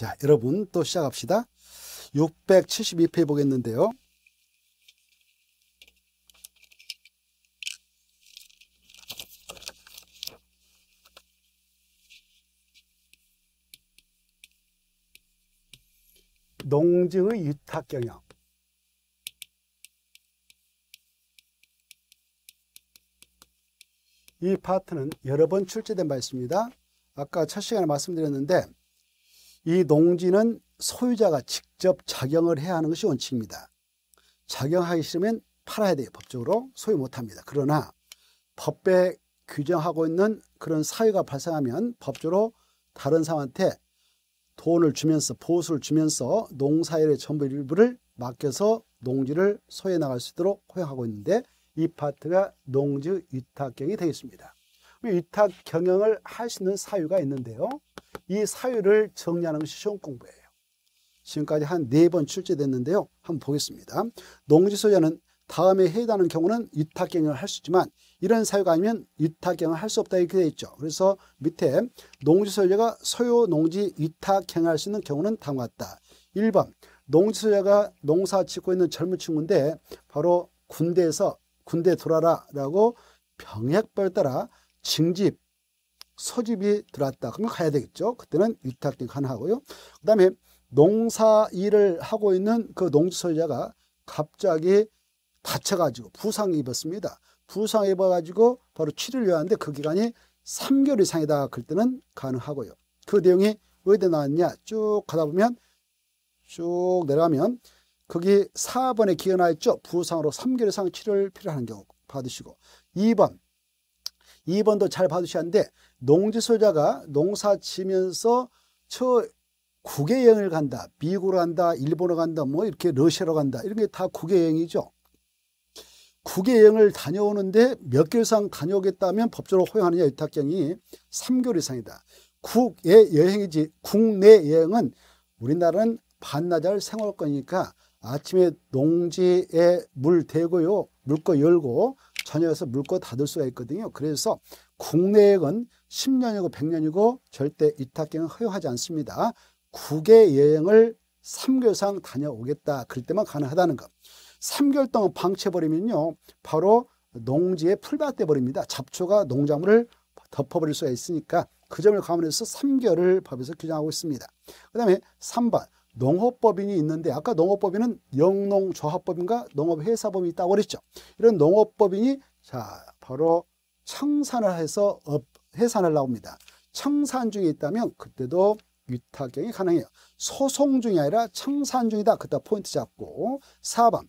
자, 여러분 또 시작합시다. 672페이지 보겠는데요. 농증의 위탁 경영 이 파트는 여러 번 출제된 바 있습니다. 아까 첫 시간에 말씀드렸는데 이 농지는 소유자가 직접 작용을 해야 하는 것이 원칙입니다. 작용하기 싫으면 팔아야 돼요. 법적으로 소유 못합니다. 그러나 법에 규정하고 있는 그런 사유가 발생하면 법적으로 다른 사람한테 돈을 주면서 보수를 주면서 농사일의 전부 일부를 맡겨서 농지를 소유해 나갈 수 있도록 허용하고 있는데 이 파트가 농지 위탁경이 되겠습니다. 위탁 경영을 할 수 있는 사유가 있는데요. 이 사유를 정리하는 것이 시험 공부예요. 지금까지 한 네 번 출제됐는데요. 한번 보겠습니다. 농지소유자는 다음에 해당하는 경우는 위탁경영을 할수 있지만 이런 사유가 아니면 위탁경영을 할 수 없다 이렇게 되어 있죠. 그래서 밑에 농지소유자가 소유 농지 위탁경영할 수 있는 경우는 다음과 같다. 1번 농지소유자가 농사 짓고 있는 젊은 친구인데 바로 군대에서 군대 돌아라 라고 병역별 따라 징집 소집이 들어왔다. 그러면 가야 되겠죠. 그때는 위탁직 하나 하고요. 그 다음에 농사 일을 하고 있는 그 농지소유자가 갑자기 다쳐가지고 부상 입었습니다. 부상 입어가지고 바로 치료를 하는데 그 기간이 3개월 이상이다. 그럴 때는 가능하고요. 그 내용이 어디에 나왔냐 쭉 가다 보면 쭉 내려가면 거기 4번에 기어 나 있죠. 부상으로 3개월 이상 치료를 필요하는 경우 받으시고 2번 2번도 잘 받으셔야 하는데 농지소유자가 농사 지면서 저 국외 여행을 간다. 미국으로 간다. 일본으로 간다. 뭐 이렇게 러시아로 간다. 이런 게 다 국외 여행이죠. 국외 여행을 다녀오는데 몇 개월 이상 다녀오겠다면 법적으로 허용하느냐 유탁경이 3개월 이상이다. 국외 여행이지 국내 여행은 우리나라는 반나절 생활권이니까 아침에 농지에 물 대고요. 물거 열고 저녁에서 물거 닫을 수가 있거든요. 그래서 국내 여행은 10년이고 100년이고 절대 위탁행은 허용하지 않습니다. 국외 여행을 3개월 이상 다녀오겠다. 그럴 때만 가능하다는 것. 3개월 동안 방치해버리면요. 바로 농지에 풀밭돼 버립니다. 잡초가 농작물을 덮어버릴 수가 있으니까 그 점을 감안해서 3개월을 법에서 규정하고 있습니다. 그 다음에 3번 농업법인이 있는데 아까 농업법인은 영농조합법인과 농업회사법인이 있다고 그랬죠. 이런 농업법인이 자 바로 청산을 해서 업 해산을나옵니다 청산 중에 있다면 그때도 위탁경이 가능해요. 소송 중이 아니라 청산 중이다. 그때 포인트 잡고 4번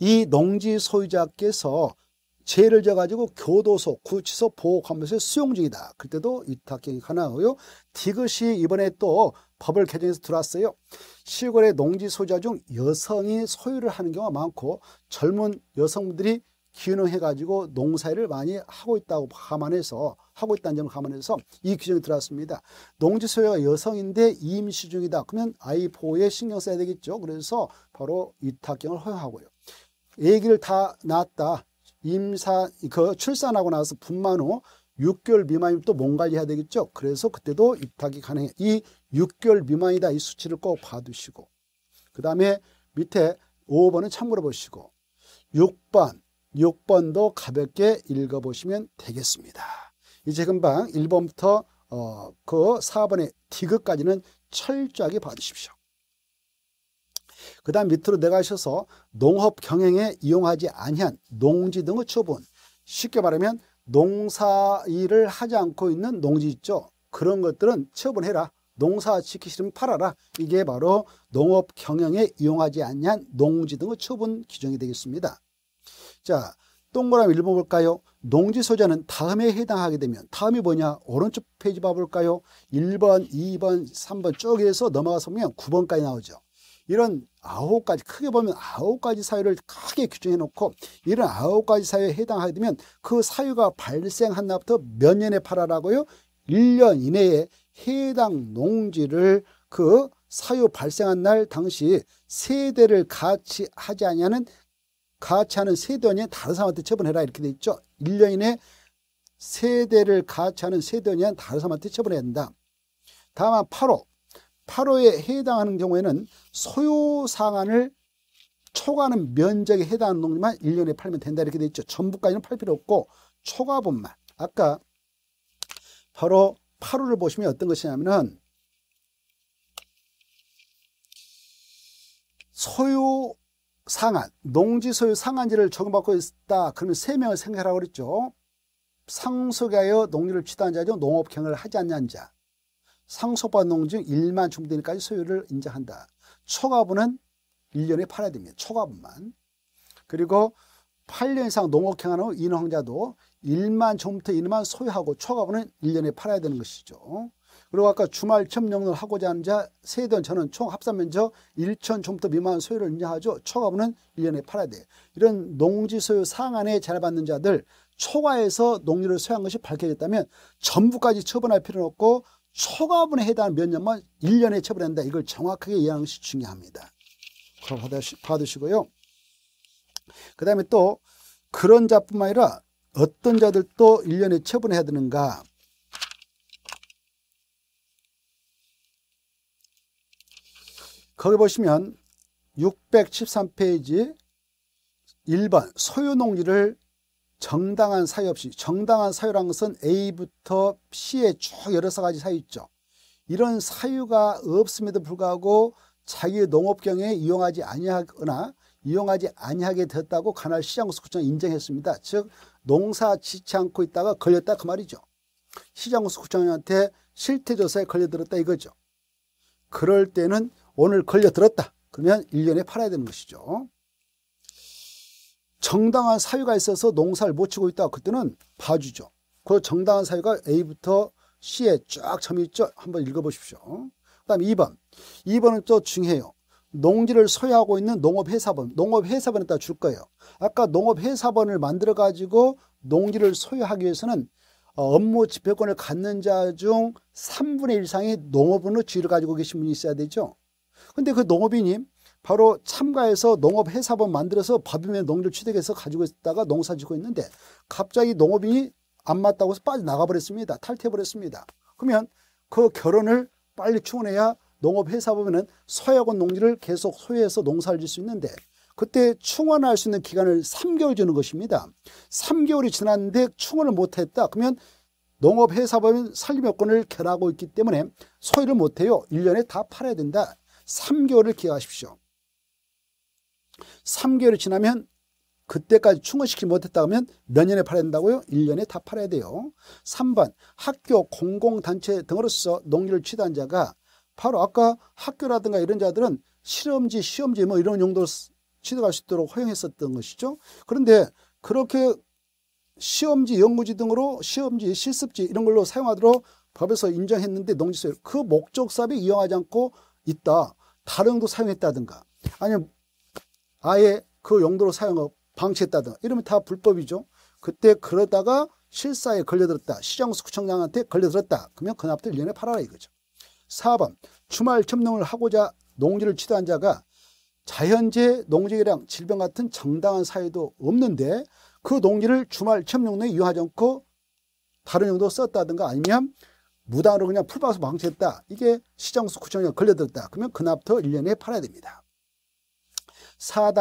이 농지 소유자께서 죄를 져가지고 교도소, 구치소, 보호감면소에 수용 중이다. 그때도 위탁경이 가능하고요. 디귿이 이번에 또 법을 개정해서 들어왔어요. 시골의 농지 소유자 중 여성이 소유를 하는 경우가 많고 젊은 여성들이 기능해가지고 농사일을 많이 하고 있다고 감안해서 하고 있다는 점을 감안해서 이 규정이 들어왔습니다. 농지 소유가 여성인데 임시 중이다. 그러면 아이 보호에 신경 써야 되겠죠. 그래서 바로 위탁경을 허용하고요. 아기를 다 낳았다. 임사 그 출산하고 나서 분만 후 6개월 미만이면 또 몸 관리해야 되겠죠. 그래서 그때도 입탁이 가능해. 이 6개월 미만이다 이 수치를 꼭 봐두시고 그 다음에 밑에 5번은 참고로 보시고 6번 6번도 가볍게 읽어보시면 되겠습니다. 이제 금방 1번부터 어, 그 4번의 디귿까지는 철저하게 봐주십시오. 그 다음 밑으로 내가셔서 농업 경영에 이용하지 아니한 농지 등의 처분 쉽게 말하면 농사 일을 하지 않고 있는 농지 있죠. 그런 것들은 처분해라. 농사 지키시면 팔아라. 이게 바로 농업 경영에 이용하지 아니 농지 등의 처분 규정이 되겠습니다. 자, 동그라미 1번 볼까요? 농지 소재는 다음에 해당하게 되면 다음이 뭐냐? 오른쪽 페이지 봐볼까요? 1번, 2번, 3번 쪽에서 넘어가서 보면 9번까지 나오죠. 이런 아홉 가지 크게 보면 아홉 가지 사유를 크게 규정해 놓고 이런 아홉 가지 사유에 해당하게 되면 그 사유가 발생한 날부터 몇 년에 팔아라고요? 1년 이내에 해당 농지를 그 사유 발생한 날 당시 세대를 같이 하지 않냐는 가치하는 세대 이하 다른 사람한테 처분해라 이렇게 돼 있죠. 1년 이내 세대를 가치하는 세대 이하 다른 사람한테 처분해야 한다. 다만 8호, 8호에 해당하는 경우에는 소요 상한을 초과하는 면적에 해당하는 농지만 1년에 팔면 된다 이렇게 돼 있죠. 전부까지는 팔 필요 없고 초과분만. 아까 바로 8호를 보시면 어떤 것이냐면은 소요 상한, 농지 소유 상한지를 적용받고 있다. 그러면 세 명을 생각하라고 그랬죠. 상속하여 농지를 취득한 자죠. 농업행을 하지 않는 자. 상속받은 농지 중 1만 중대일까지 소유를 인정한다. 초과분은 1년에 팔아야 됩니다. 초과분만. 그리고 8년 이상 농업행하는 인허자도 1만 종부터 1만 소유하고 초과분은 1년에 팔아야 되는 것이죠. 그리고 아까 주말 체험 영을 하고자 하는 자 세대는 저는 총 합산 면적 1천 종부터 미만 소유를 인정하죠. 초과분은 1년에 팔아야 돼. 이런 농지 소유 상한에 제한받는 자들 초과해서 농지를 소유한 것이 밝혀졌다면 전부까지 처분할 필요는 없고 초과분에 해당하는 몇 년만 1년에 처분한다. 이걸 정확하게 이해하는 것이 중요합니다. 그럼 받으시고요. 그 다음에 또 그런 자뿐만 아니라 어떤 자들도 1년에 처분해야 되는가 거기 보시면 613페이지 1번 소유농지를 정당한 사유 없이 정당한 사유란 것은 A부터 C에 쭉 여러 가지 사유 있죠. 이런 사유가 없음에도 불구하고 자기 농업경에 이용하지 아니하거나 이용하지 아니하게 됐다고 관할 시장구수구청이 인정했습니다. 즉 농사 짓지 않고 있다가 걸렸다 그 말이죠. 시장구수구청한테 실태조사에 걸려들었다 이거죠. 그럴 때는 오늘 걸려들었다. 그러면 1년에 팔아야 되는 것이죠. 정당한 사유가 있어서 농사를 못 치고 있다. 그때는 봐주죠. 그 정당한 사유가 A부터 C에 쫙 점이 있죠. 한번 읽어보십시오. 그 다음 2번. 2번은 또 중요해요. 농지를 소유하고 있는 농업회사번, 농업회사번에 다줄 거예요. 아까 농업회사번을 만들어가지고 농지를 소유하기 위해서는 어, 업무 집행권을 갖는 자 중 3분의 1 이상이 농업으로 지위를 가지고 계신 분이 있어야 되죠. 근데 그 농업인이 바로 참가해서 농업회사법 만들어서 법인의 농지를 취득해서 가지고 있다가 농사 짓고 있는데 갑자기 농업인이 안 맞다고 해서 빠져나가버렸습니다. 탈퇴해버렸습니다. 그러면 그 결혼을 빨리 추원해야 농업회사법에는 서약원 농지를 계속 소유해서 농사를 질수 있는데 그때 충원할 수 있는 기간을 3개월 주는 것입니다. 3개월이 지났는데 충원을 못했다. 그러면 농업회사법은 살림여건을 결하고 있기 때문에 소유를 못해요. 1년에 다 팔아야 된다. 3개월을 기하십시오. 3개월이 지나면 그때까지 충원시키지 못했다 면몇 년에 팔아야 된다고요? 1년에 다 팔아야 돼요. 3번 학교 공공단체 등으로서 농지를 취득한 자가 바로 아까 학교라든가 이런 자들은 실험지, 시험지 뭐 이런 용도로 취득할 수 있도록 허용했었던 것이죠. 그런데 그렇게 시험지, 연구지 등으로 시험지, 실습지 이런 걸로 사용하도록 법에서 인정했는데 농지소에그 목적 사업에 이용하지 않고 있다. 다른 도 사용했다든가 아니면 아예 그 용도로 사용하고 방치했다든가 이러면 다 불법이죠. 그때 그러다가 실사에 걸려들었다. 시장수 구청장한테 걸려들었다. 그러면 그날부터 1년에 팔아라 이거죠. 4번 주말 점농을 하고자 농지를 취득한 자가 자연재, 농지개량, 질병 같은 정당한 사유도 없는데 그 농지를 주말 점농에 이용하지 않고 다른 용도 썼다든가 아니면 무단으로 그냥 풀밭을 방치했다. 이게 시장수 구청에 걸려들었다. 그러면 그날부터 1년에 팔아야 됩니다. 4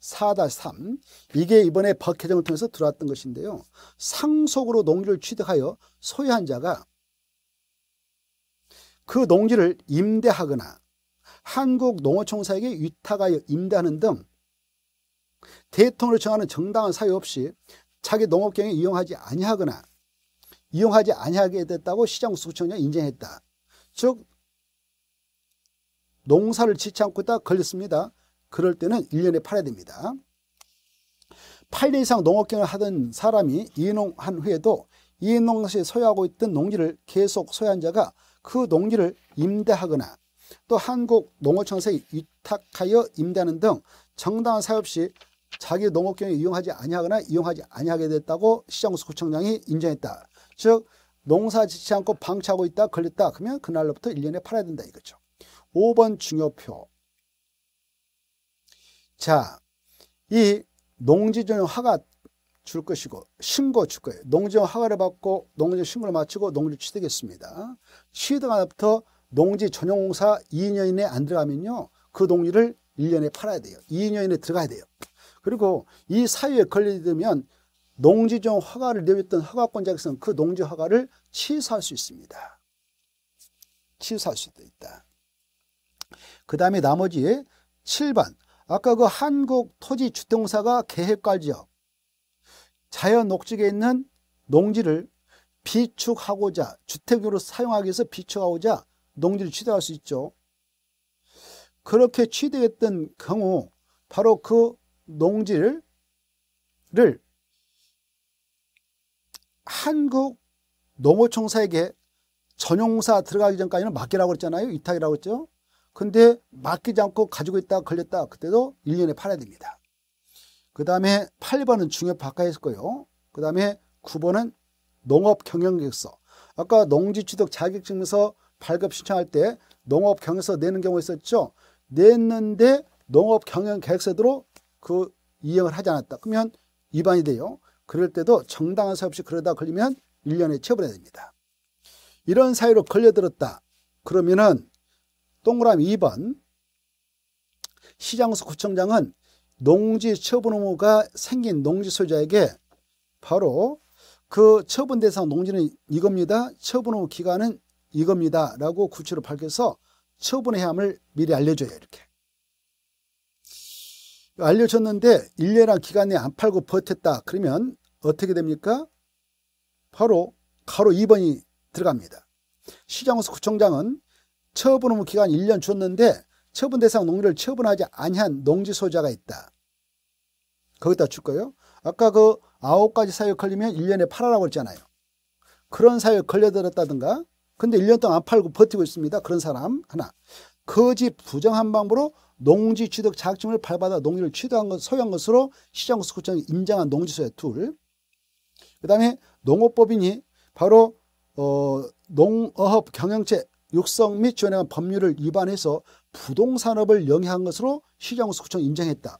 4-3 이게 이번에 법 개정을 통해서 들어왔던 것인데요. 상속으로 농지를 취득하여 소유한 자가 그 농지를 임대하거나 한국농어총사에게 위탁하여 임대하는 등 대통령을 정하는 정당한 사유 없이 자기 농업경에 이용하지 아니하거나 이용하지 아니하게 됐다고 시정수구청장이 인정했다. 즉 농사를 짓지 않고 있다 걸렸습니다. 그럴 때는 1년에 팔아야 됩니다. 8년 이상 농업경을 하던 사람이 이농한 후에도 이농시에 소유하고 있던 농지를 계속 소유한 자가 그 농지를 임대하거나 또 한국농어청사에 위탁하여 임대하는 등 정당한 사유 없이 자기 농업경에 이용하지 아니하거나 이용하지 아니하게 됐다고 시정수구청장이 인정했다. 즉 농사 짓지 않고 방치하고 있다 걸렸다 그러면 그날로부터 1년에 팔아야 된다 이거죠. 5번 중요표 자, 이 농지전용 화가줄 것이고 신고 줄 거예요. 농지전 화가를 받고 농지전 신고를 마치고 농지 를 취득했습니다. 취득하나부터 농지 전용공사 2년 이내에 안 들어가면요. 그 농지를 1년에 팔아야 돼요. 2년 이내에 들어가야 돼요. 그리고 이 사유에 걸리면 농지종 허가를 내렸던 허가권자에서는 그 농지 허가를 취소할 수 있습니다. 취소할 수도 있다. 그 다음에 나머지 7번 아까 그 한국토지주택공사가 계획관리역 자연녹지에 있는 농지를 비축하고자 주택으로 사용하기 위해서 비축하고자 농지를 취득할 수 있죠. 그렇게 취득했던 경우 바로 그농지를 한국 농어청사에게 전용사 들어가기 전까지는 맡기라고 그랬잖아요. 이탁이라고 했죠. 근데 맡기지 않고 가지고 있다 걸렸다 그때도 1년에 팔아야 됩니다. 그 다음에 8번은 중협 바꿔야 했고요. 그 다음에 9번은 농업 경영계획서. 아까 농지취득 자격증서 발급 신청할 때 농업 경영서 내는 경우 있었죠. 냈는데 농업 경영 계획서대로 그 이행을 하지 않았다. 그러면 위반이 돼요. 그럴 때도 정당한 사유 없이 그러다 걸리면 1년에 처벌해야 됩니다. 이런 사유로 걸려들었다. 그러면은 동그라미 2번 시장수 구청장은 농지 처분 의무가 생긴 농지 소유자에게 바로 그 처분 대상 농지는 이겁니다. 처분 의무 기간은 이겁니다. 라고 구체로 밝혀서 처분의 함을 미리 알려줘요. 이렇게. 알려줬는데 1년이나 기간에 안 팔고 버텼다 그러면 어떻게 됩니까? 바로 가로 2번이 들어갑니다. 시장호수 구청장은 처분의무 기간 1년 줬는데 처분 대상 농지를 처분하지 아니한 농지 소유자가 있다. 거기다 줄 거예요. 아까 그9 가지 사유 걸리면 1년에 팔아라고 했잖아요. 그런 사유 걸려들었다든가 근데 1년 동안 안 팔고 버티고 있습니다. 그런 사람 하나. 거짓 부정한 방법으로 농지 취득 자격증을 발받아 농지를 취득한 것, 소유한 것으로 시장구수구청이 인정한 농지소의 툴. 그 다음에 농업법인이 바로 어, 농어업 경영체 육성 및 지원에 관한 법률을 위반해서 부동산업을 영위한 것으로 시장구수구청이 인정했다.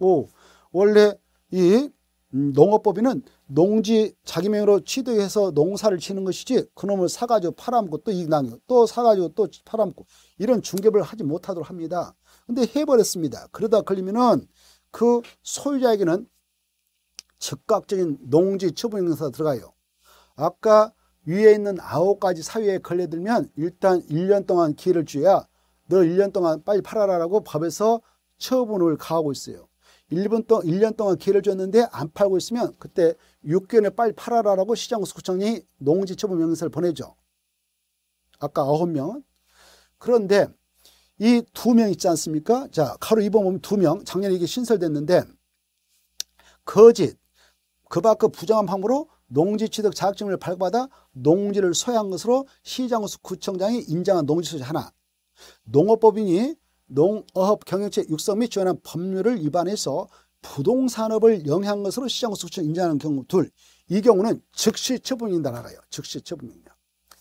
오, 원래 이 음, 농업법인은 농지 자기 명의로 취득해서 농사를 치는 것이지 그놈을 사가지고 팔아먹고 또 이익나고 또 사가지고 또 팔아먹고 이런 중개업을 하지 못하도록 합니다. 근데 해버렸습니다. 그러다 걸리면은 그 소유자에게는 즉각적인 농지 처분 행사가 들어가요. 아까 위에 있는 아홉 가지 사유에 걸려들면 일단 1년 동안 기회를 주어야 너 1년 동안 빨리 팔아라라고 법에서 처분을 가하고 있어요. 1분 동안 1년 동안 기회를 줬는데 안 팔고 있으면 그때 6개월에 빨리 팔아라라고 시장구청이 농지처분 명령서를 보내죠. 아까 9명. 그런데 이 두 명 있지 않습니까? 자, 가로 입어보면 두 명. 작년에 이게 신설됐는데 거짓, 그 밖의 부정한 방법으로 농지 취득 자격증을 발급받아 농지를 소유한 것으로 시장구청장이 인정한 농지소지 하나. 농업법인이 농업 경영체 육성 및 지원한 법률을 위반해서 부동산업을 영향한 것으로 시장구축처 인정하는 경우 둘. 이 경우는 즉시 처분인다 나가요. 즉시 처분입니다.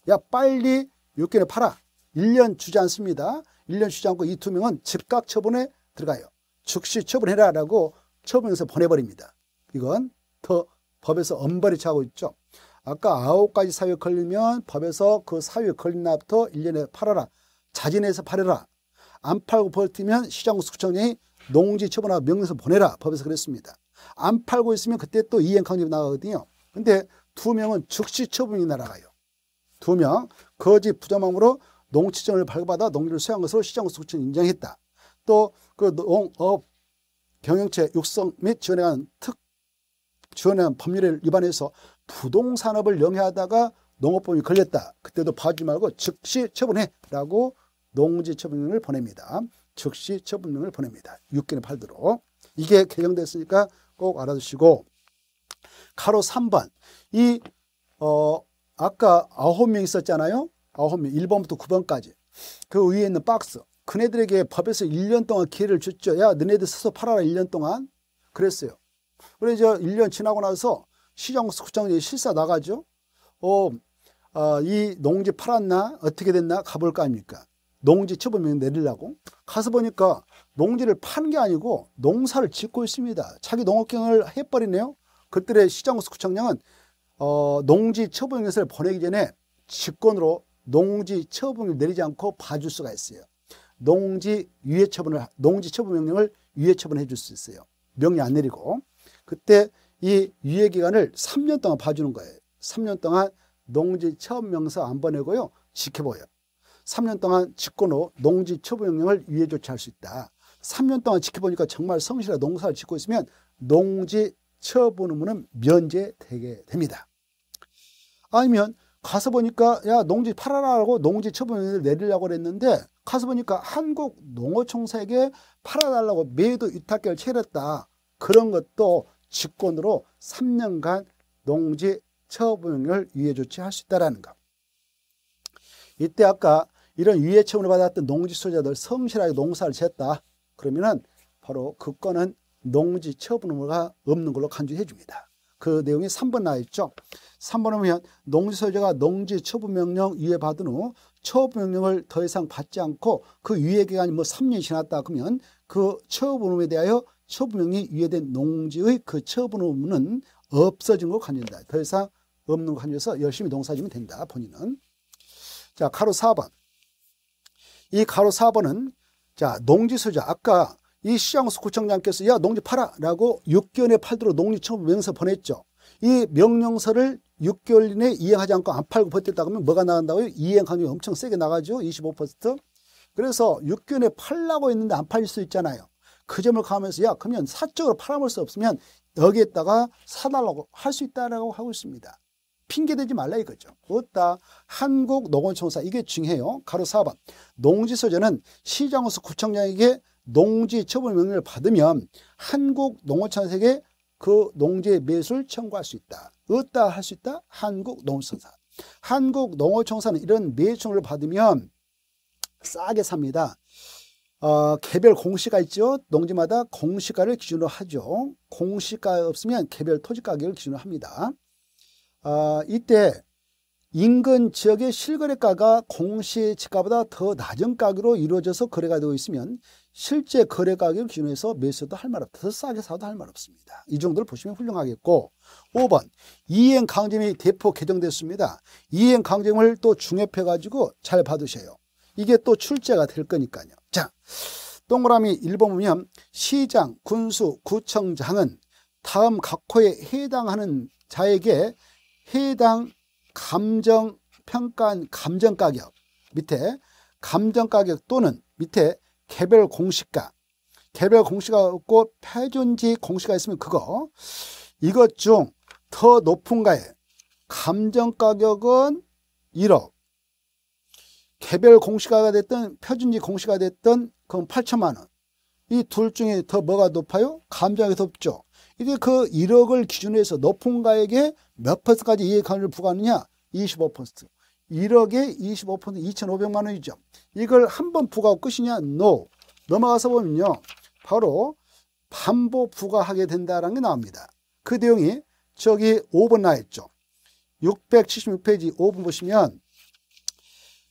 야 빨리 육개를 팔아. 1년 주지 않습니다. 1년 주지 않고 이 두명은 즉각 처분에 들어가요. 즉시 처분해라 라고 처분해서 보내버립니다. 이건 더 법에서 엄벌이 차고 있죠. 아까 아홉 가지 사유에 걸리면 법에서 그 사유에 걸린 날부터 1년에 팔아라. 자진해서 팔아라. 안 팔고 버티면 시장구축청장이 농지 처분하고 명령서 보내라 법에서 그랬습니다. 안 팔고 있으면 그때 또 이행강제로 나가거든요. 근데 두 명은 즉시 처분이 날아가요. 두 명 거짓 부정망으로 농지점을 발급받아 농지를 수용한 것으로 시장구축청이 인정했다. 또 그 농업 경영체 육성 및 지원에 관한 특 지원에 관한 법률을 위반해서 부동산업을 영위하다가 농업법이 걸렸다. 그때도 봐주지 말고 즉시 처분해라고 농지 처분명을 보냅니다. 즉시 처분명을 보냅니다. 6개월 팔도록 이게 개정됐으니까 꼭 알아두시고 가로 3번 이 어, 아까 9명 있었잖아요. 9명 1번부터 9번까지 그 위에 있는 박스 그네들에게 법에서 1년 동안 기회를 줬죠. 야 너네들 스스로 팔아라 1년 동안 그랬어요. 그래서 1년 지나고 나서 시정 구청에 실사 나가죠. 어, 어, 이 농지 팔았나 어떻게 됐나 가볼 까 아닙니까? 농지 처분명령 내리려고 가서 보니까 농지를 파는 게 아니고 농사를 짓고 있습니다. 자기 농업경을 해버리네요. 그들의 시장구축청장은 어, 농지 처분명령서를 보내기 전에 직권으로 농지 처분을 내리지 않고 봐줄 수가 있어요. 농지 유예 처분을 농지 처분 명령을 유예 처분해 줄 수 있어요. 명령 안 내리고 그때 이 유예 기간을 3년 동안 봐주는 거예요. 3년 동안 농지 처분 명서 안 보내고요. 지켜보요 3년 동안 직권으 농지 처분영역을 유예 조치할 수 있다. 3년 동안 지켜보니까 정말 성실한 농사를 짓고 있으면 농지 처분의무는 면제되게 됩니다. 아니면 가서 보니까 야 농지 팔아라라고 농지 처분을 내리려고 그랬는데 가서 보니까 한국농어총사에게 팔아달라고 매도 위탁계를 체결했다. 그런 것도 직권으로 3년간 농지 처분을 유예 조치할 수 있다라는 것. 이때 아까 이런 위의 처분을 받았던 농지 소유자들 성실하게 농사를 지었다. 그러면은 바로 그 건은 농지 처분의무가 없는 걸로 간주해 줍니다. 그 내용이 3번 나와 있죠. 3번에 보면 농지 소유자가 농지 처분명령 위에 받은 후 처분명령을 더 이상 받지 않고 그위예 기간이 뭐 3년이 지났다 그러면 그 처분의무에 대하여 처분명령이 위에된 농지의 그 처분의무는 없어진 걸로 간주된다. 더 이상 없는 거 간주해서 열심히 농사지면 된다. 본인은. 자, 가로 4번. 이 가로 4번은 자 농지소유자 아까 이 시장수 구청장께서 야 농지 팔아 라고 6개월에 팔도록 농지청 명령서 보냈죠. 이 명령서를 6개월 이내 이행하지 않고 안 팔고 버텼다 그러면 뭐가 나간다고요? 이행한율이 엄청 세게 나가죠. 25% 그래서 6개월에 팔라고 했는데 안 팔릴 수 있잖아요. 그 점을 가면서 야 그러면 사적으로 팔아볼 수 없으면 여기에다가 사달라고 할 수 있다라고 하고 있습니다. 핑계대지 말라 이거죠. 어따 한국농원청사 이게 중요해요. 가로 4번 농지소재는 시장에서 구청장에게 농지 처분 명령을 받으면 한국농어청사에게 그 농지의 매수를 청구할 수 있다. 어따 할수 있다? 한국농어청사. 한국농어청사는 이런 매수청을 받으면 싸게 삽니다. 어, 개별 공시가 있죠. 농지마다 공시가를 기준으로 하죠. 공시가 없으면 개별 토지 가격을 기준으로 합니다. 어, 이때 인근 지역의 실거래가가 공시지가보다 더 낮은 가격으로 이루어져서 거래가 되고 있으면 실제 거래 가격을 기준으 해서 매수도 할 말 없다. 더 싸게 사도 할 말 없습니다. 이 정도를 보시면 훌륭하겠고 5번 이행 강점이 대폭 개정됐습니다. 이행 강점을 또 중협해 가지고 잘 봐두세요. 이게 또 출제가 될 거니까요. 자 동그라미 1번 보면 시장, 군수, 구청장은 다음 각호에 해당하는 자에게 해당 감정 평가한 감정 가격 밑에 감정 가격 또는 밑에 개별 공시가 개별 공시가 없고 표준지 공시가 있으면 그거 이것 중 더 높은 가에 감정 가격은 1억 개별 공시가가 됐든 표준지 공시가 됐든 그건 8천만 원 이 둘 중에 더 뭐가 높아요? 감정이 더 높죠 이제 그 1억을 기준으로 해서 높은 가액에 몇 퍼센트까지 이익환율을 부과하느냐? 25%. 1억에 25% 2,500만 원이죠. 이걸 한 번 부과하고 끝이냐? No. 넘어가서 보면요. 바로 반복 부과하게 된다는게 나옵니다. 그 내용이 저기 5번 나있죠. 676페이지 5번 보시면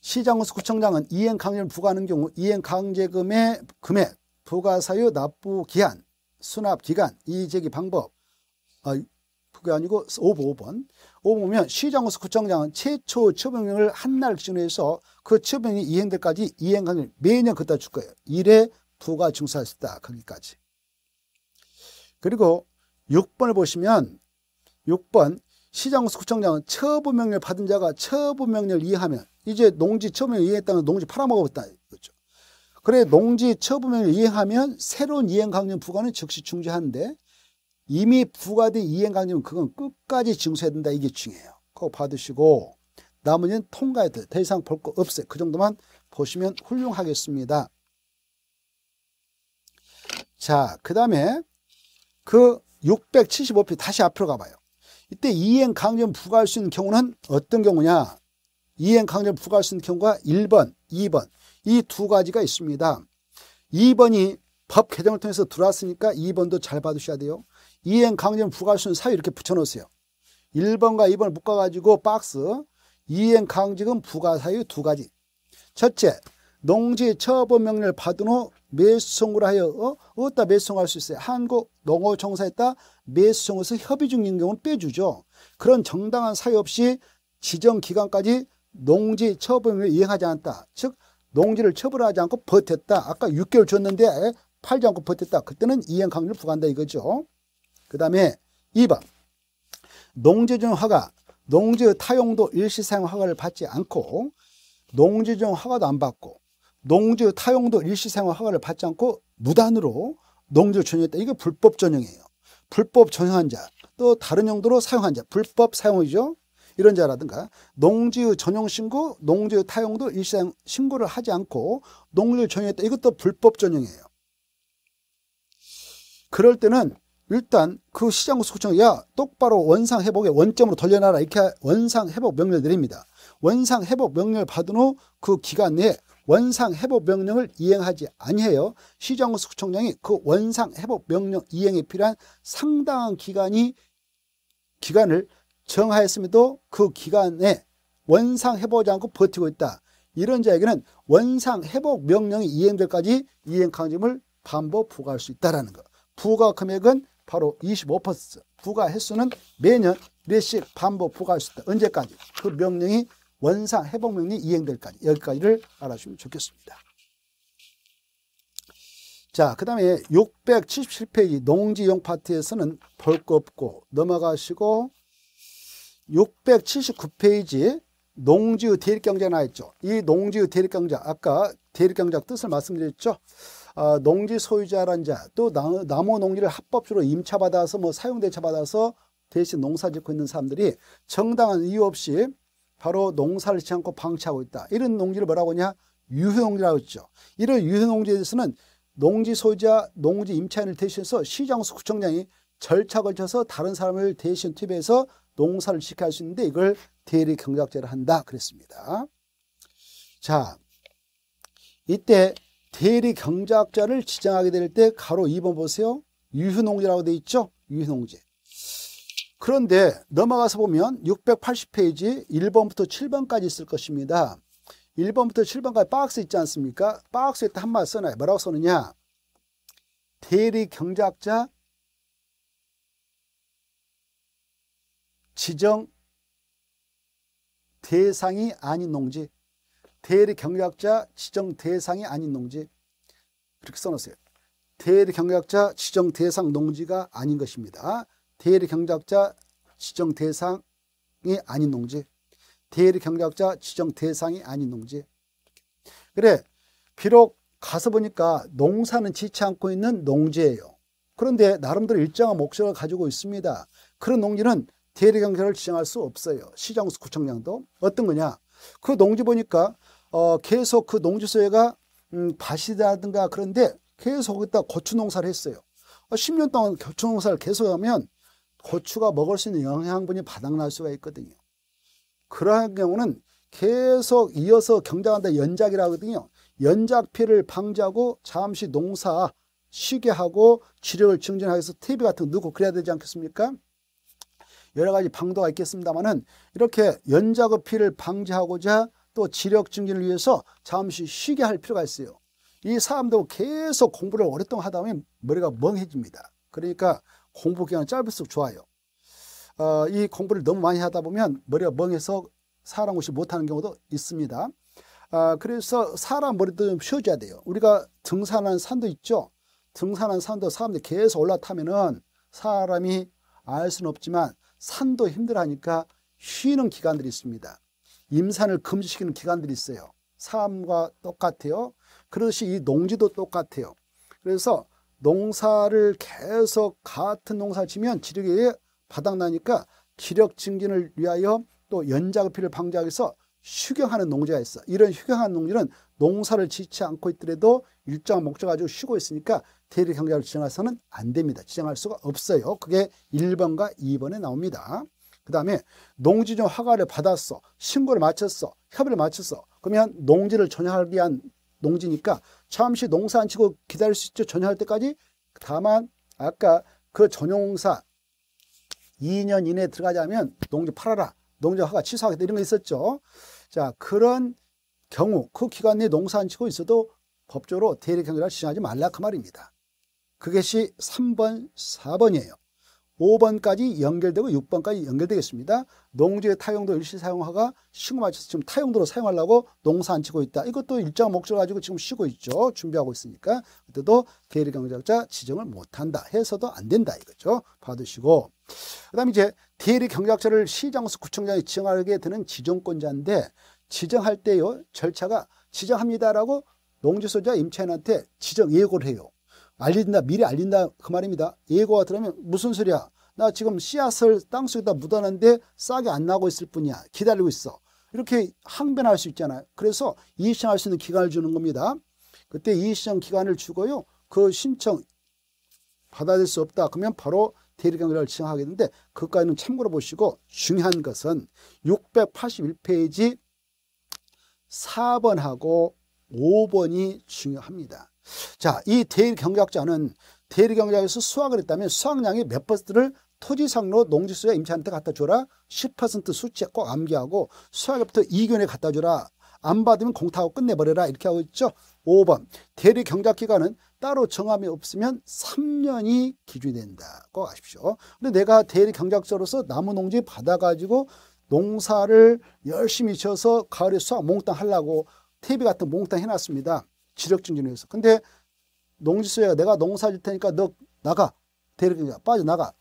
시장군서 구청장은 이행강제를 부과하는 경우 이행강제금의 금액, 부과사유 납부 기한, 수납 기간, 이의제기 방법 아, 그게 아니고 5번 5번 5번면 시장으로서 구청장은 최초 처분명을 한 날 기준으로 해서 그 처분이 이행될까지 이행관을 매년 갖다 줄 거예요. 1회 부과 증사할 수 있다. 거기까지. 그리고 6번을 보시면 6번 시장으로서 구청장은 처분명령 을 받은 자가 처분명령 을 이해하면 이제 농지 처분명령 이해했다면 농지 팔아먹었다. 어 그래 농지 처분을 이행하면 새로운 이행강령 부과는 즉시 중지하는데 이미 부과된 이행강령 은 그건 끝까지 징수해야 된다 이게 중요해요. 그거 받으시고 남은 일 통과해야 돼요. 더 이상 볼 거 없어요. 그 정도만 보시면 훌륭하겠습니다. 자, 그 다음에 그 675표 다시 앞으로 가봐요. 이때 이행강령 부과할 수 있는 경우는 어떤 경우냐? 이행강령 부과할 수 있는 경우가 1번, 2번. 이두 가지가 있습니다. 2번이 법 개정을 통해서 들어왔으니까 2번도 잘 받으셔야 돼요. 이행 강제는 부가수는 사유 이렇게 붙여놓으세요. 1번과 2번을 묶어가지고 박스 이행 강제은 부가 사유 두 가지. 첫째, 농지 처분 명령을 받은 후매수청으로 하여 어? 어디다 매수송할 수 있어요. 한국 농어청사에다 매수송에서 협의 중인 경우는 빼주죠. 그런 정당한 사유 없이 지정 기간까지 농지 처분을 이행하지 않았다. 즉 농지를 처벌하지 않고 버텼다. 아까 6개월 줬는데 팔지 않고 버텼다. 그때는 이행강제를 부과한다 이거죠. 그 다음에 2번 농지전 허가 농지 타용도 일시 사용 허가를 받지 않고 농지전 허가도 안 받고 농지 타용도 일시 사용 허가를 받지 않고 무단으로 농지 를 전용했다. 이게 불법 전용이에요. 불법 전용한 자, 또 다른 용도로 사용한 자, 불법 사용이죠. 이런 자라든가 농지의 전용 신고, 농지의 타용도 일상 신고를 하지 않고 농지를 전용했다. 이것도 불법 전용이에요. 그럴 때는 일단 그 시장 구속청야 똑바로 원상 회복의 원점으로 돌려놔라 이렇게 원상 회복 명령을 내립니다. 원상 회복 명령을 받은 후 그 기간 내에 원상 회복 명령을 이행하지 아니해요. 시장 구속청장이그 원상 회복 명령 이행에 필요한 상당한 기간이 기간을 정하였음에도 그 기간에 원상 회복하지 않고 버티고 있다. 이런 자에게는 원상 회복 명령이 이행될까지 이행 강점을 반복 부과할 수 있다라는 거. 부과 금액은 바로 25%. 부과 횟수는 매년 몇씩 반복 부과할 수 있다. 언제까지? 그 명령이 원상 회복 명령이 이행될까지. 여기까지를 알아주시면 좋겠습니다. 자, 그 다음에 677페이지 농지용 파트에서는 볼 거 없고 넘어가시고 679페이지 농지의 대립경제 나있죠. 이 농지의 대립경제 아까 대립경제 뜻을 말씀드렸죠. 아, 농지 소유자란 자, 또 나무 나 농지를 합법적으로 임차받아서 뭐 사용대차 받아서 대신 농사 짓고 있는 사람들이 정당한 이유 없이 바로 농사를 짓지 않고 방치하고 있다. 이런 농지를 뭐라고 하냐? 유효농지라고 했죠. 이런 유효농지에 대해서는 농지 소유자, 농지 임차인을 대신해서 시장수 구청장이 절차 걸쳐서 다른 사람을 대신 투입해서 농사를 시켜야 할수 있는데 이걸 대리 경작제를 한다 그랬습니다. 자, 이때 대리 경작자를 지정하게 될 때 가로 2번 보세요. 유휴농제라고 돼 있죠? 유휴농제. 그런데 넘어가서 보면 680페이지 1번부터 7번까지 있을 것입니다. 1번부터 7번까지 박스 있지 않습니까? 박스에 한마디 써놔요. 뭐라고 써느냐? 대리 경작자 지정 대상이 아닌 농지 대리 경력자 지정 대상이 아닌 농지 그렇게 써놓으세요. 대리 경력자 지정 대상 농지가 아닌 것입니다. 대리 경력자 지정 대상이 아닌 농지 대리 경력자 지정 대상이 아닌 농지 그래 비록 가서 보니까 농사는 지치 않고 있는 농지예요. 그런데 나름대로 일정한 목적을 가지고 있습니다. 그런 농지는 대리 경제를 지정할 수 없어요. 시장수구청장도 어떤 거냐? 그 농지 보니까 어 계속 그 농지소에가 음 밭이라든가 그런데 계속 거기다 고추 농사를 했어요. 10년 어, 동안 고추 농사를 계속하면 고추가 먹을 수 있는 영양분이 바닥날 수가 있거든요. 그러한 경우는 계속 이어서 경작한다 연작이라 하거든요. 연작 피를 방지하고 잠시 농사 쉬게 하고 치력을 증진하기 위해서 퇴비 같은 거 넣고 그래야 되지 않겠습니까? 여러 가지 방도가 있겠습니다만은 이렇게 연자의 피를 방지하고자 또 지력 증진을 위해서 잠시 쉬게 할 필요가 있어요. 이 사람도 계속 공부를 오랫동안 하다 보면 머리가 멍해집니다. 그러니까 공부 기간이 짧을수록 좋아요. 어, 이 공부를 너무 많이 하다 보면 머리가 멍해서 사람 없이 못하는 경우도 있습니다. 아, 그래서 사람 머리도 좀 쉬어줘야 돼요. 우리가 등산하는 산도 있죠. 등산하는 산도 사람들이 계속 올라타면은 사람이 알 수는 없지만 산도 힘들어하니까 쉬는 기간들이 있습니다. 임산을 금지시키는 기간들이 있어요. 사람과 똑같아요. 그것이 이 농지도 똑같아요. 그래서 농사를 계속 같은 농사를 지면 지력이 바닥나니까 지력 증진을 위하여 또 연자급피를 방지하기 위해서 휴경하는 농지가 있어. 이런 휴경하는 농지는 농사를 짓지 않고 있더라도 일정한 목적 가지고 쉬고 있으니까 대리 경제을 지정해서는 안 됩니다. 지정할 수가 없어요. 그게 1번과 2번에 나옵니다. 그 다음에 농지적 허가를 받았어. 신고를 마쳤어. 협의를 마쳤어. 그러면 농지를 전혀하기 위한 농지니까 잠시 농사 안 치고 기다릴 수 있죠. 전혀할 때까지. 다만 아까 그 전용사 2년 이내에 들어가자면 농지 팔아라. 농지 허가 취소하겠다. 이런 거 있었죠. 자 그런 경우 그 기간 내 농사 안 치고 있어도 법적으로 대리경제를 시행하지 말라 그 말입니다. 그것이 3번, 4번이에요. 5번까지 연결되고 6번까지 연결되겠습니다. 농지의 타용도 일시 사용화가 신고 마쳐서 지금 타용도로 사용하려고 농사 안 치고 있다. 이것도 일정 목적을 가지고 지금 쉬고 있죠. 준비하고 있으니까 그때도 대리경제학자 지정을 못한다 해서도 안 된다 이거죠. 받으시고 그다음에 이제 대리 경작자를 시장수 구청장이 지정하게 되는 지정권자인데 지정할 때요 절차가 지정합니다라고 농지소유자 임차인한테 지정 예고를 해요. 알린다 미리 알린다 그 말입니다. 예고가 들으면 무슨 소리야? 나 지금 씨앗을 땅속에다 묻어놨는데 싹이 안 나고 있을 뿐이야. 기다리고 있어. 이렇게 항변할 수 있잖아요. 그래서 이의신청할 수 있는 기간을 주는 겁니다. 그때 이의신청 기간을 주고요. 그 신청 받아들일 수 없다. 그러면 바로 대리경위를 지정하겠는데 그까지는 참고로 보시고 중요한 것은 681페이지 4번하고 5번이 중요합니다. 자, 이대리경제학자는대리경제학에서수학을 했다면 수학량이몇 퍼센트를 토지상로 농지수에 임차한테 갖다 줘라 10% 수치에 꼭 암기하고 수학부터 에 이견에 갖다 줘라 안 받으면 공타하고 끝내버려라 이렇게 하고 있죠. 5번 대리 경작기간은 따로 정함이 없으면 3년이 기준이 된다고 아십시오. 근데 내가 대리 경작자로서 나무 농지 받아가지고 농사를 열심히 쳐서 가을에 수확 몽땅 하려고 테이 같은 몽땅 해놨습니다. 지력증진해서. 을위 근데 농지수야 내가 농사 질 테니까 너 나가. 대리 경작 빠져나가.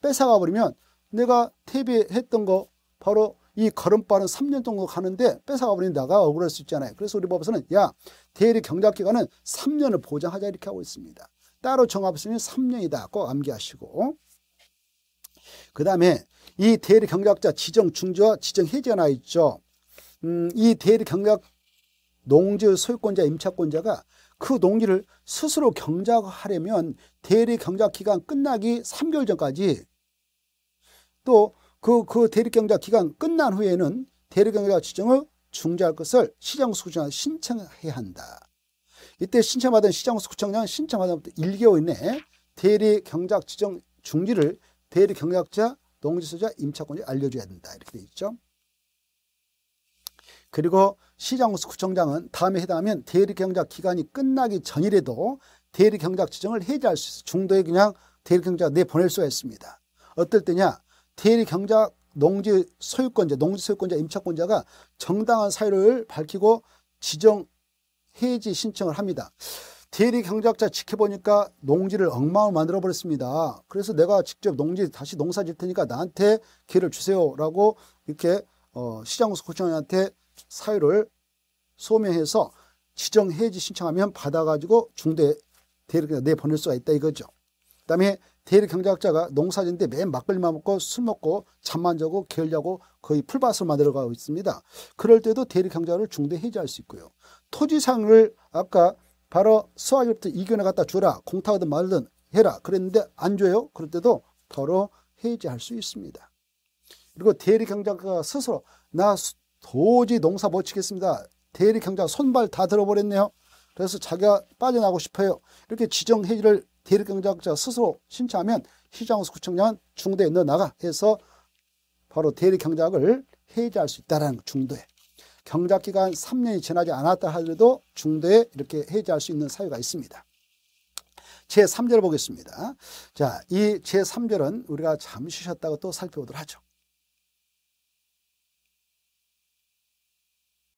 뺏어가 버리면 내가 테이 했던 거 바로 이 걸음바는 3년 정도 가는데 뺏어가 버린다가 억울할 수 있잖아요. 그래서 우리 법에서는 야 대리 경작기간은 3년을 보장하자 이렇게 하고 있습니다. 따로 정합으면 3년이다. 꼭 암기하시고 그 다음에 이 대리 경작자 지정 중지와 지정 해제가 나 있죠. 음, 이 대리 경작 농지 소유권자 임차권자가 그 농지를 스스로 경작하려면 대리 경작 기간 끝나기 3개월 전까지 또 그, 그 대립경자 기간 끝난 후에는 대립경자 지정을 중지할 것을 시장수구청에 신청해야 한다. 이때 신청받은 시장수구청장 은 신청받은 1개월 이내에 대리경작 지정 중지를 대리경작자, 농지소유자, 임차권자 알려줘야 된다. 이렇게 되어 있죠. 그리고 시장수구청장은 다음에 해당하면 대리경작 기간이 끝나기 전이라도 대리경작 지정을 해제할 수 있어 중도에 그냥 대리경작 내보낼 수가 있습니다. 어떨 때냐? 대리 경작 농지 소유권자, 농지 소유권자, 임차권자가 정당한 사유를 밝히고 지정 해지 신청을 합니다. 대리 경작자 지켜보니까 농지를 엉망으로 만들어 버렸습니다. 그래서 내가 직접 농지 다시 농사 질 테니까 나한테 기회를 주세요라고 이렇게 어, 시장구청장한테 사유를 소명해서 지정 해지 신청하면 받아가지고 중대 대리 경작 내 보낼 수가 있다 이거죠. 그다음에 대일 경제학자가 농사는데맨 막걸리만 먹고 술 먹고 잠만 자고 게을리하고 거의 풀밭을 만들어가고 있습니다. 그럴 때도 대일 경제를 중대 해제할 수 있고요. 토지상을 아까 바로 수학일부터 이견에 갖다 주라 공탁하든 말든 해라 그랬는데 안 줘요. 그럴 때도 바로 해제할 수 있습니다. 그리고 대리 경제가 스스로 나 도저히 농사 못 치겠습니다. 대리 경제가 손발 다 들어버렸네요. 그래서 자기가 빠져나가고 싶어요. 이렇게 지정 해지를 대리경작자 스스로 신청하면 시장에서 구청장은 중도에 넣어 나가 해서 바로 대리경작을 해제할 수있다는 중도에 경작 기간 3년이 지나지 않았다 하더라도 중도에 이렇게 해제할 수 있는 사유가 있습니다. 제3절 보겠습니다. 자, 이 제3절은 우리가 잠시 쉬었다가 또 살펴보도록 하죠.